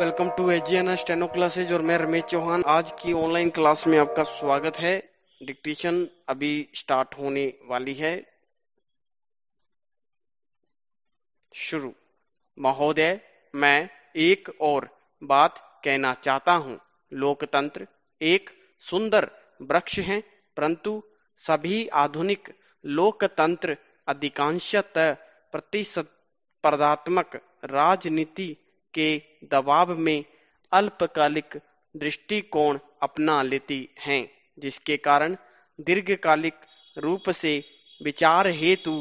welcome to AGN steno classes और मैं रमेश चौहान आज की ऑनलाइन क्लास में आपका स्वागत है डिक्टेशन अभी स्टार्ट होने वाली है शुरू महोदय मैं एक और बात कहना चाहता हूं लोकतंत्र एक सुंदर वृक्ष है परंतु सभी आधुनिक लोकतंत्र अधिकांशत प्रतिशत प्रदात्मक राजनीति के दबाव में अल्पकालिक दृष्टिकोण अपना लेती हैं जिसके कारण दीर्घकालिक रूप से विचार हेतु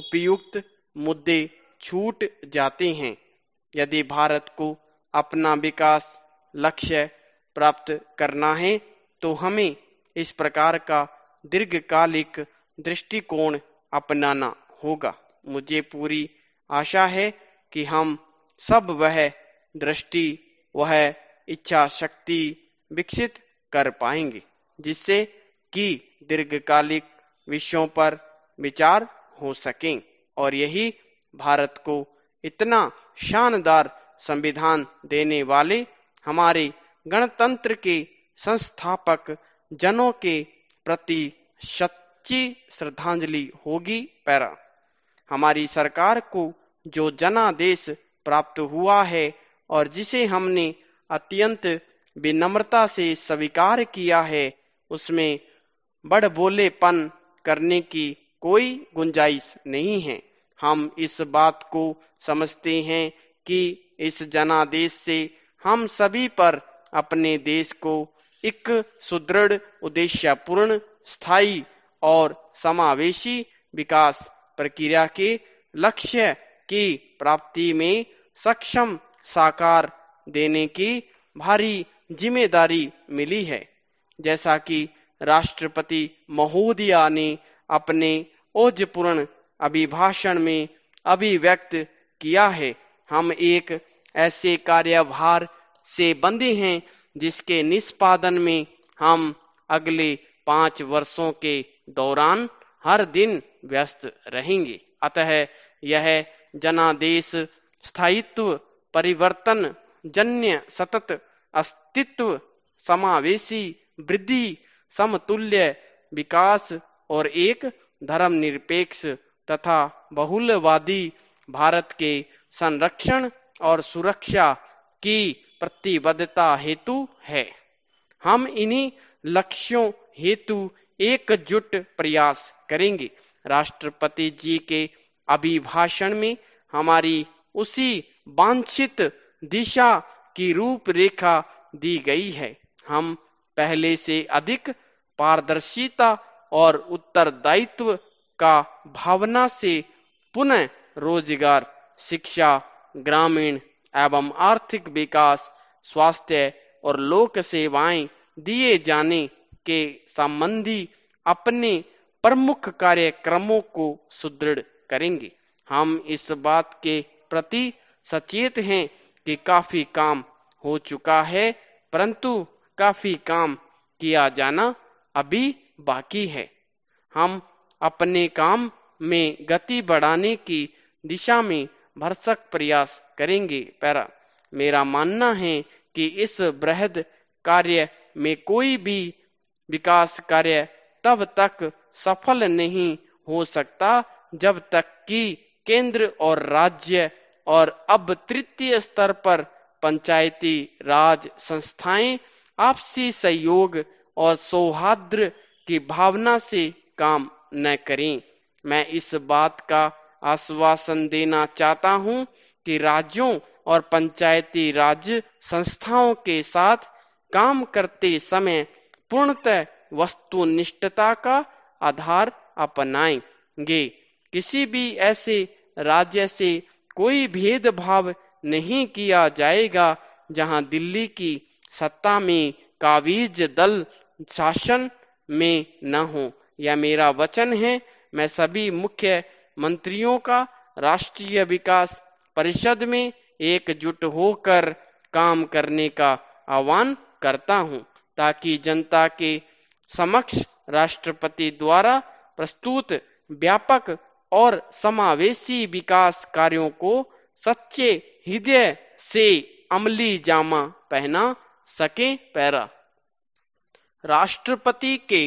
उपयुक्त मुद्दे छूट जाते हैं यदि भारत को अपना विकास लक्ष्य प्राप्त करना है तो हमें इस प्रकार का दीर्घकालिक दृष्टिकोण अपनाना होगा मुझे पूरी आशा है कि हम सब वह दृष्टि वह इच्छा शक्ति विकसित कर पाएंगे जिससे कि दीर्घकालिक विषयों पर विचार हो सके और यही भारत को इतना शानदार संविधान देने वाले हमारे गणतंत्र के संस्थापक जनों के प्रति सच्ची श्रद्धांजलि होगी पैरा हमारी सरकार को जो जनादेश प्राप्त हुआ है और जिसे हमने अत्यंत विनम्रता से स्वीकार किया है उसमें बड़ बोलेपन करने की कोई गुंजाइश नहीं है हम इस बात को समझते हैं कि इस जनादेश से हम सभी पर अपने देश को एक सुदृढ़ उद्देश्यपूर्ण स्थायी और समावेशी विकास प्रक्रिया के लक्ष्य की प्राप्ति में सक्षम साकार देने की भारी जिम्मेदारी मिली है जैसा कि राष्ट्रपति महोदया ने अपने ओजपूर्ण अभिभाषण में अभिव्यक्त किया है हम एक ऐसे कार्यभार से बंधे हैं जिसके निष्पादन में हम अगले पांच वर्षों के दौरान हर दिन व्यस्त रहेंगे अतः यह जनादेश स्थायित्व परिवर्तन जन्य सतत अस्तित्व समावेशी वृद्धि समतुल्य विकास और एक धर्मनिरपेक्ष तथा बहुलवादी भारत के संरक्षण और सुरक्षा की प्रतिबद्धता हेतु है हम इन्हीं लक्ष्यों हेतु एकजुट प्रयास करेंगे राष्ट्रपति जी के अभिभाषण में हमारी उसी वांछित दिशा की रूपरेखा दी गई है हम पहले से अधिक पारदर्शिता और उत्तरदायित्व का भावना से पुनः रोजगार शिक्षा ग्रामीण एवं आर्थिक विकास स्वास्थ्य और लोक सेवाएं दिए जाने के संबंधी अपने प्रमुख कार्यक्रमों को सुदृढ़ करेंगे हम इस बात के प्रति सचेत हैं कि काफी काम हो चुका है परंतु काफी काम किया जाना अभी बाकी है हम अपने काम में गति बढ़ाने की दिशा में भरसक प्रयास करेंगे पैरा मेरा मानना है कि इस बृहद कार्य में कोई भी विकास कार्य तब तक सफल नहीं हो सकता जब तक कि केंद्र और राज्य और अब तृतीय स्तर पर पंचायती राज संस्थाएं आपसी सहयोग और सौहार्द की भावना से काम न करें मैं इस बात का आश्वासन देना चाहता हूं कि राज्यों और पंचायती राज संस्थाओं के साथ काम करते समय पूर्णतः वस्तुनिष्ठता का आधार अपनाएंगे किसी भी ऐसे राज्य से कोई भेदभाव नहीं किया जाएगा जहां दिल्ली की सत्ता में काबीज दल शासन में न हो यह मेरा वचन है मैं सभी मुख्य मंत्रियों का राष्ट्रीय विकास परिषद में एकजुट होकर काम करने का आह्वान करता हूं ताकि जनता के समक्ष राष्ट्रपति द्वारा प्रस्तुत व्यापक और समावेशी विकास कार्यों को सच्चे हृदय से अमली जामा पहना सके पैरा राष्ट्रपति के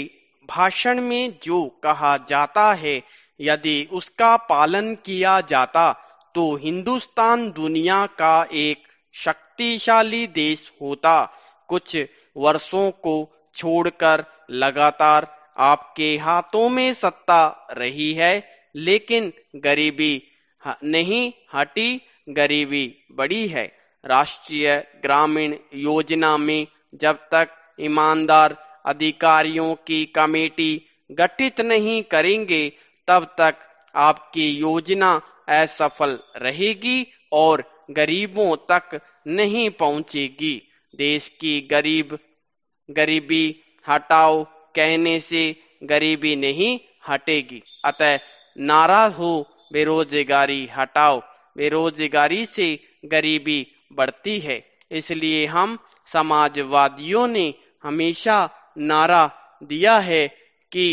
भाषण में जो कहा जाता है यदि उसका पालन किया जाता तो हिंदुस्तान दुनिया का एक शक्तिशाली देश होता कुछ वर्षों को छोड़कर लगातार आपके हाथों में सत्ता रही है लेकिन गरीबी नहीं हटी गरीबी बड़ी है राष्ट्रीय ग्रामीण योजना में जब तक ईमानदार अधिकारियों की कमेटी गठित नहीं करेंगे तब तक आपकी योजना असफल रहेगी और गरीबों तक नहीं पहुंचेगी देश की गरीब गरीबी हटाओ कहने से गरीबी नहीं हटेगी अतः नाराज हो बेरोजगारी हटाओ बेरोजगारी से गरीबी बढ़ती है इसलिए हम समाजवादियों ने हमेशा नारा दिया है कि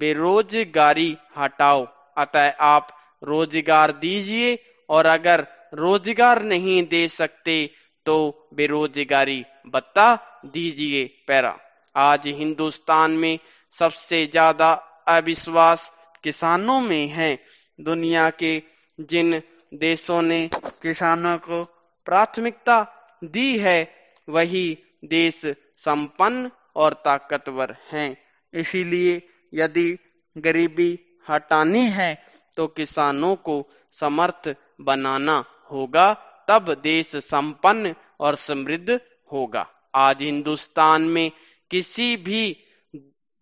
बेरोजगारी हटाओ अतः आप रोजगार दीजिए और अगर रोजगार नहीं दे सकते तो बेरोजगारी बता दीजिए पैरा आज हिंदुस्तान में सबसे ज्यादा अविश्वास किसानों में है दुनिया के जिन देशों ने किसानों को प्राथमिकता दी है वही देश संपन्न और ताकतवर हैं इसीलिए यदि गरीबी हटानी है तो किसानों को समर्थ बनाना होगा तब देश संपन्न और समृद्ध होगा आज हिंदुस्तान में किसी भी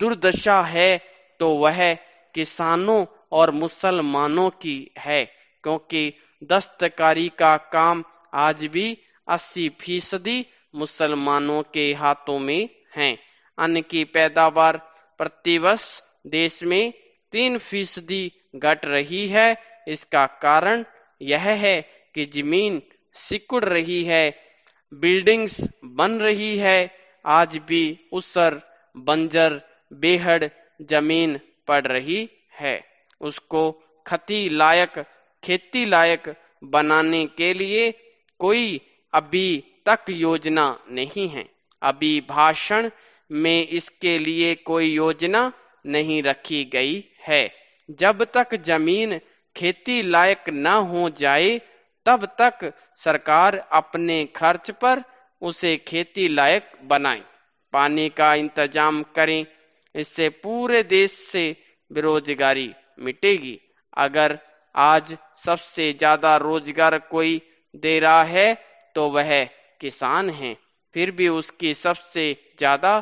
दुर्दशा है तो वह किसानों और मुसलमानों की है क्योंकि दस्तकारी का काम आज भी 80 फीसदी मुसलमानों के हाथों में है अन्न की पैदावार प्रतिवर्ष देश में तीन फीसदी घट रही है इसका कारण यह है कि जमीन सिकुड़ रही है बिल्डिंग्स बन रही है आज भी उसर बंजर बेहद जमीन पड़ रही है उसको खती लायक खेती लायक बनाने के लिए कोई अभी तक योजना नहीं है अभी भाषण में इसके लिए कोई योजना नहीं रखी गई है जब तक जमीन खेती लायक न हो जाए तब तक सरकार अपने खर्च पर उसे खेती लायक बनाए पानी का इंतजाम करें इससे पूरे देश से बेरोजगारी मिटेगी अगर आज सबसे ज्यादा रोजगार कोई दे रहा है तो वह किसान है फिर भी उसकी सबसे ज्यादा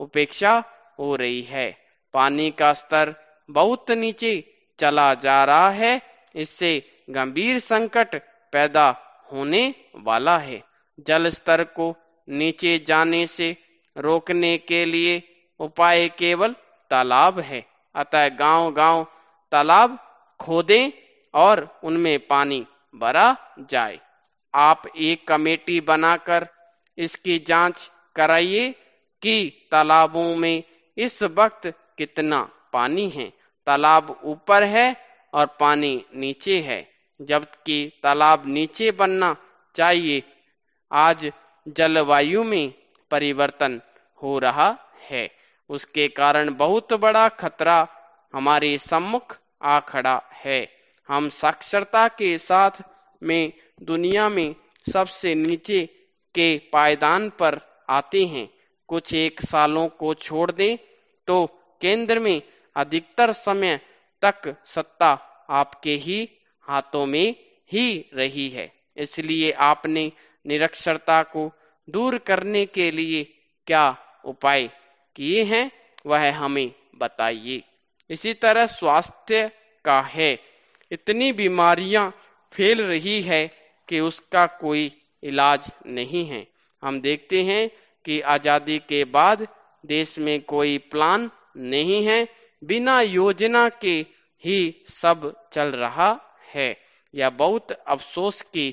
उपेक्षा हो रही है पानी का स्तर बहुत नीचे चला जा रहा है इससे गंभीर संकट पैदा होने वाला है जल स्तर को नीचे जाने से रोकने के लिए उपाय केवल तालाब है अतः गांव गांव तालाब खोदें और उनमें पानी भरा जाए आप एक कमेटी बनाकर इसकी जांच कराइए कि तालाबों में इस वक्त कितना पानी है तालाब ऊपर है और पानी नीचे है जबकि तालाब नीचे बनना चाहिए आज जलवायु में परिवर्तन हो रहा है उसके कारण बहुत बड़ा खतरा हमारे सम्मुख आ खड़ा है हम साक्षरता के साथ में दुनिया में सबसे नीचे के पायदान पर आते हैं कुछ एक सालों को छोड़ दें तो केंद्र में अधिकतर समय तक सत्ता आपके ही हाथों में ही रही है इसलिए आपने निरक्षरता को दूर करने के लिए क्या उपाय किए हैं वह हमें बताइए इसी तरह स्वास्थ्य का है इतनी बीमारियां फैल रही है कि उसका कोई इलाज नहीं है हम देखते हैं कि आजादी के बाद देश में कोई प्लान नहीं है बिना योजना के ही सब चल रहा है यह बहुत अफसोस की